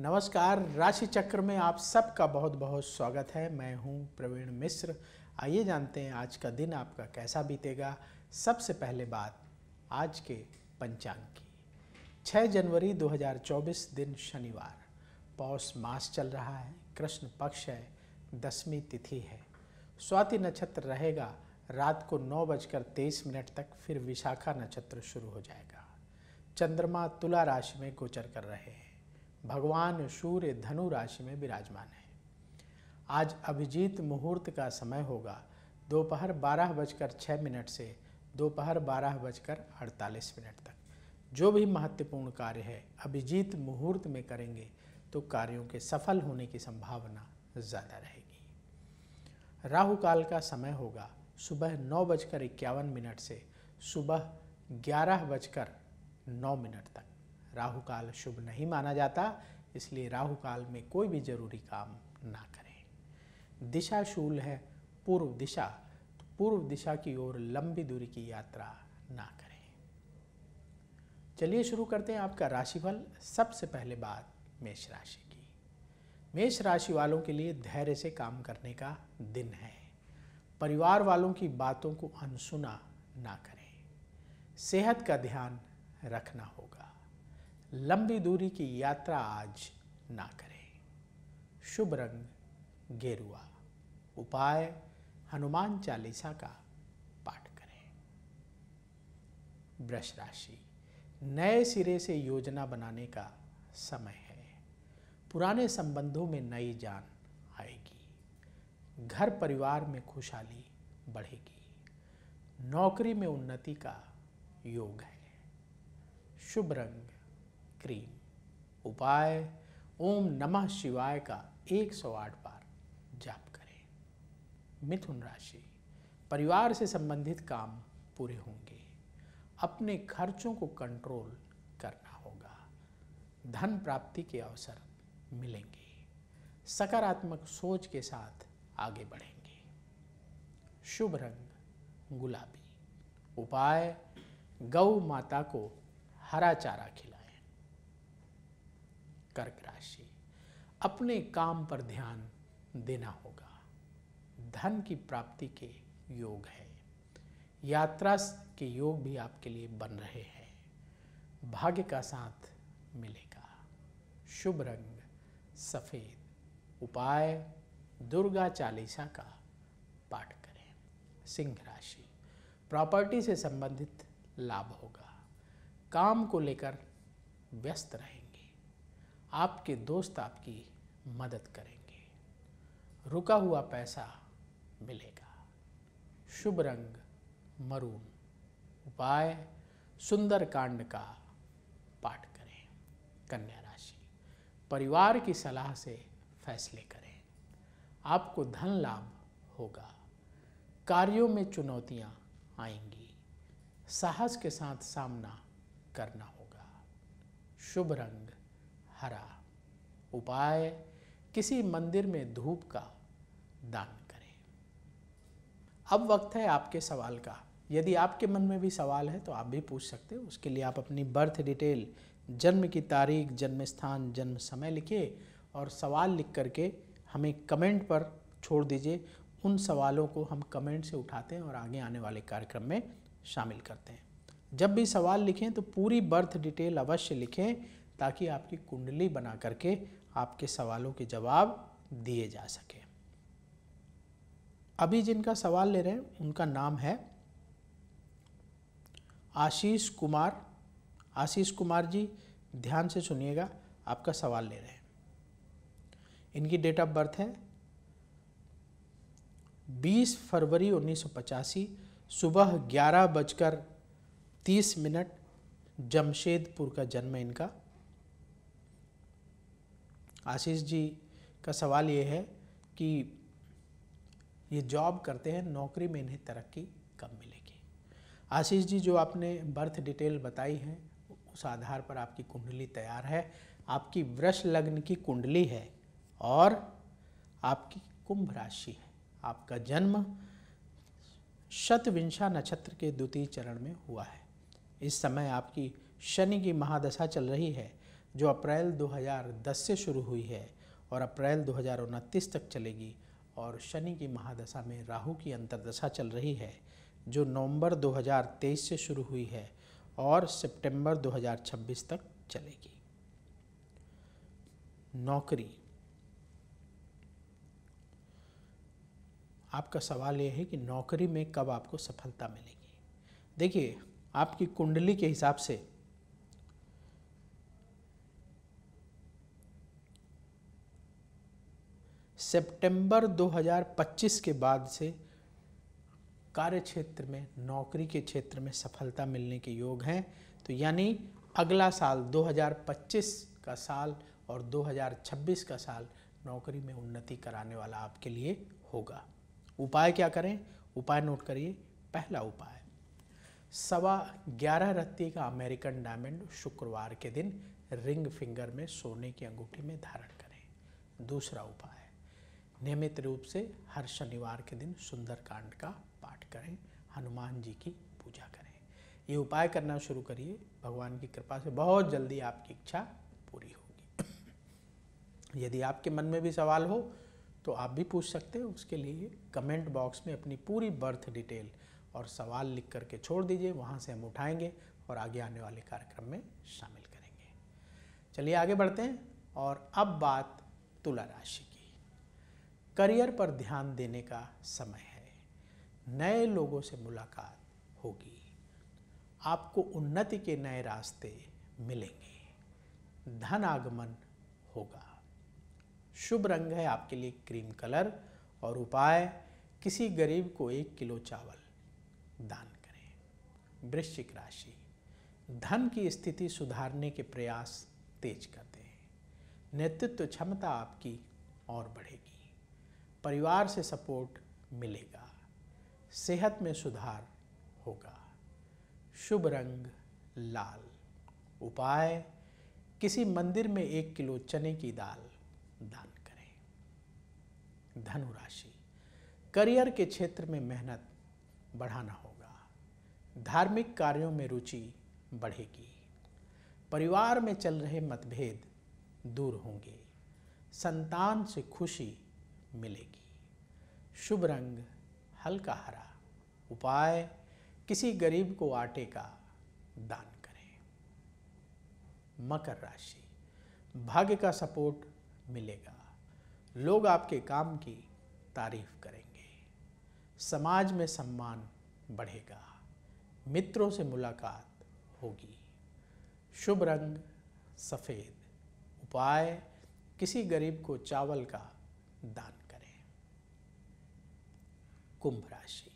नमस्कार राशि चक्र में आप सबका बहुत बहुत स्वागत है मैं हूं प्रवीण मिश्र आइए जानते हैं आज का दिन आपका कैसा बीतेगा सबसे पहले बात आज के पंचांग की 6 जनवरी 2024 दिन शनिवार पौष मास चल रहा है कृष्ण पक्ष है दसवीं तिथि है स्वाति नक्षत्र रहेगा रात को नौ बजकर तेईस मिनट तक फिर विशाखा नक्षत्र शुरू हो जाएगा चंद्रमा तुला राशि में गोचर कर रहे हैं भगवान सूर्य धनु राशि में विराजमान है आज अभिजीत मुहूर्त का समय होगा दोपहर बारह बजकर छः मिनट से दोपहर बारह बजकर अड़तालीस मिनट तक जो भी महत्वपूर्ण कार्य है अभिजीत मुहूर्त में करेंगे तो कार्यों के सफल होने की संभावना ज़्यादा रहेगी राहु काल का समय होगा सुबह नौ बजकर इक्यावन मिनट से सुबह ग्यारह बजकर नौ मिनट तक राहु काल शुभ नहीं माना जाता इसलिए राहु काल में कोई भी जरूरी काम ना करें दिशा शूल है पूर्व दिशा तो पूर्व दिशा की ओर लंबी दूरी की यात्रा ना करें चलिए शुरू करते हैं आपका राशिफल सबसे पहले बात मेष राशि की मेष राशि वालों के लिए धैर्य से काम करने का दिन है परिवार वालों की बातों को अनसुना ना करें सेहत का ध्यान रखना होगा लंबी दूरी की यात्रा आज ना करें शुभ रंग गेरुआ उपाय हनुमान चालीसा का पाठ करें वृष राशि नए सिरे से योजना बनाने का समय है पुराने संबंधों में नई जान आएगी घर परिवार में खुशहाली बढ़ेगी नौकरी में उन्नति का योग है शुभ रंग क्रीम उपाय ओम नमः शिवाय का 108 बार जाप करें मिथुन राशि परिवार से संबंधित काम पूरे होंगे अपने खर्चों को कंट्रोल करना होगा धन प्राप्ति के अवसर मिलेंगे सकारात्मक सोच के साथ आगे बढ़ेंगे शुभ रंग गुलाबी उपाय गौ माता को हरा चारा खिलाएं कर्क राशि अपने काम पर ध्यान देना होगा धन की प्राप्ति के योग है यात्रा के योग भी आपके लिए बन रहे हैं भाग्य का साथ मिलेगा शुभ रंग सफ़ेद उपाय दुर्गा चालीसा का पाठ करें सिंह राशि प्रॉपर्टी से संबंधित लाभ होगा काम को लेकर व्यस्त रहेंगे आपके दोस्त आपकी मदद करेंगे रुका हुआ पैसा मिलेगा शुभ रंग मरून उपाय सुंदर कांड का पाठ करें कन्या राशि परिवार की सलाह से फैसले करें आपको धन लाभ होगा कार्यों में चुनौतियां आएंगी साहस के साथ सामना करना होगा शुभ रंग हरा उपाय किसी मंदिर में धूप का दान करें अब वक्त है आपके सवाल का यदि आपके मन में भी सवाल है तो आप भी पूछ सकते हैं उसके लिए आप अपनी बर्थ डिटेल जन्म की तारीख जन्म स्थान जन्म समय लिखिए और सवाल लिख करके हमें कमेंट पर छोड़ दीजिए उन सवालों को हम कमेंट से उठाते हैं और आगे आने वाले कार्यक्रम में शामिल करते हैं जब भी सवाल लिखें तो पूरी बर्थ डिटेल अवश्य लिखें ताकि आपकी कुंडली बना करके आपके सवालों के जवाब दिए जा सके अभी जिनका सवाल ले रहे हैं उनका नाम है आशीष कुमार आशीष कुमार जी ध्यान से सुनिएगा आपका सवाल ले रहे हैं इनकी डेट ऑफ बर्थ है 20 फरवरी उन्नीस सुबह ग्यारह बजकर तीस मिनट जमशेदपुर का जन्म इनका आशीष जी का सवाल ये है कि ये जॉब करते हैं नौकरी में इन्हें तरक्की कब मिलेगी आशीष जी जो आपने बर्थ डिटेल बताई है उस आधार पर आपकी कुंडली तैयार है आपकी वृक्ष लग्न की कुंडली है और आपकी कुंभ राशि है आपका जन्म शतविंशा नक्षत्र के द्वितीय चरण में हुआ है इस समय आपकी शनि की महादशा चल रही है जो अप्रैल 2010 से शुरू हुई है और अप्रैल दो तक चलेगी और शनि की महादशा में राहु की अंतरदशा चल रही है जो नवंबर 2023 से शुरू हुई है और सितंबर 2026 तक चलेगी नौकरी आपका सवाल यह है कि नौकरी में कब आपको सफलता मिलेगी देखिए आपकी कुंडली के हिसाब से सितंबर 2025 के बाद से कार्य क्षेत्र में नौकरी के क्षेत्र में सफलता मिलने के योग हैं तो यानी अगला साल 2025 का साल और 2026 का साल नौकरी में उन्नति कराने वाला आपके लिए होगा उपाय क्या करें उपाय नोट करिए पहला उपाय सवा ग्यारह रत्ती का अमेरिकन डायमंड शुक्रवार के दिन रिंग फिंगर में सोने की अंगूठी में धारण करें दूसरा उपाय नियमित रूप से हर शनिवार के दिन सुंदरकांड का पाठ करें हनुमान जी की पूजा करें ये उपाय करना शुरू करिए भगवान की कृपा से बहुत जल्दी आपकी इच्छा पूरी होगी यदि आपके मन में भी सवाल हो तो आप भी पूछ सकते हैं उसके लिए कमेंट बॉक्स में अपनी पूरी बर्थ डिटेल और सवाल लिख करके छोड़ दीजिए वहाँ से हम उठाएंगे और आगे आने वाले कार्यक्रम में शामिल करेंगे चलिए आगे बढ़ते हैं और अब बात तुला राशि की करियर पर ध्यान देने का समय है नए लोगों से मुलाकात होगी आपको उन्नति के नए रास्ते मिलेंगे धन आगमन होगा शुभ रंग है आपके लिए क्रीम कलर और उपाय किसी गरीब को एक किलो चावल दान करें वृश्चिक राशि धन की स्थिति सुधारने के प्रयास तेज करते हैं नेतृत्व क्षमता आपकी और बढ़ेगी परिवार से सपोर्ट मिलेगा सेहत में सुधार होगा शुभ रंग लाल उपाय किसी मंदिर में एक किलो चने की दाल दान करें धनुराशि करियर के क्षेत्र में मेहनत बढ़ाना होगा धार्मिक कार्यों में रुचि बढ़ेगी परिवार में चल रहे मतभेद दूर होंगे संतान से खुशी मिलेगी शुभ रंग हल्का हरा उपाय किसी गरीब को आटे का दान करें मकर राशि भाग्य का सपोर्ट मिलेगा लोग आपके काम की तारीफ करेंगे समाज में सम्मान बढ़ेगा मित्रों से मुलाकात होगी शुभ रंग सफ़ेद उपाय किसी गरीब को चावल का दान कुंभ राशि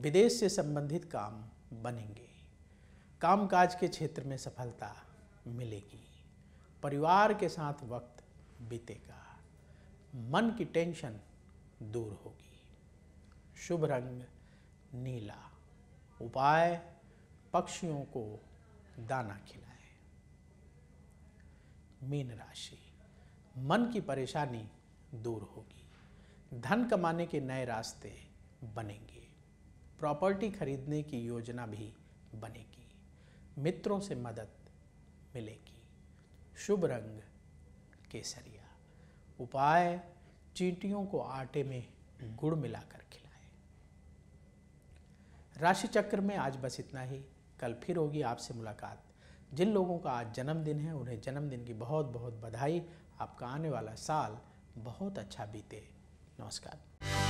विदेश से संबंधित काम बनेंगे कामकाज के क्षेत्र में सफलता मिलेगी परिवार के साथ वक्त बीतेगा मन की टेंशन दूर होगी शुभ रंग नीला उपाय पक्षियों को दाना खिलाएं मीन राशि मन की परेशानी दूर होगी धन कमाने के नए रास्ते बनेंगे प्रॉपर्टी खरीदने की योजना भी बनेगी मित्रों से मदद मिलेगी शुभ रंग केसरिया उपाय चींटियों को आटे में गुड़ मिलाकर खिलाएं राशि चक्र में आज बस इतना ही कल फिर होगी आपसे मुलाकात जिन लोगों का आज जन्मदिन है उन्हें जन्मदिन की बहुत बहुत बधाई आपका आने वाला साल बहुत अच्छा बीते नमस्कार